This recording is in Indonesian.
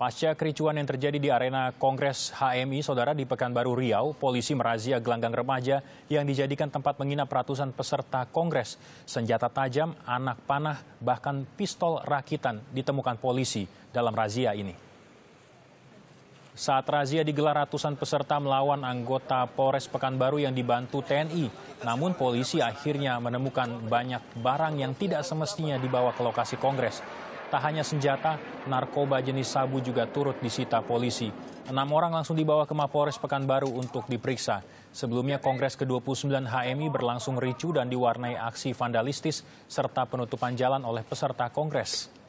Pasca kericuan yang terjadi di arena Kongres HMI, Saudara, di Pekanbaru Riau, polisi merazia gelanggang remaja yang dijadikan tempat menginap ratusan peserta Kongres. Senjata tajam, anak panah, bahkan pistol rakitan ditemukan polisi dalam razia ini. Saat razia digelar ratusan peserta melawan anggota Polres Pekanbaru yang dibantu TNI. Namun polisi akhirnya menemukan banyak barang yang tidak semestinya dibawa ke lokasi Kongres. Tak hanya senjata, narkoba jenis sabu juga turut disita polisi. Enam orang langsung dibawa ke Mapores Pekanbaru untuk diperiksa. Sebelumnya Kongres ke-29 HMI berlangsung ricu dan diwarnai aksi vandalistis serta penutupan jalan oleh peserta Kongres.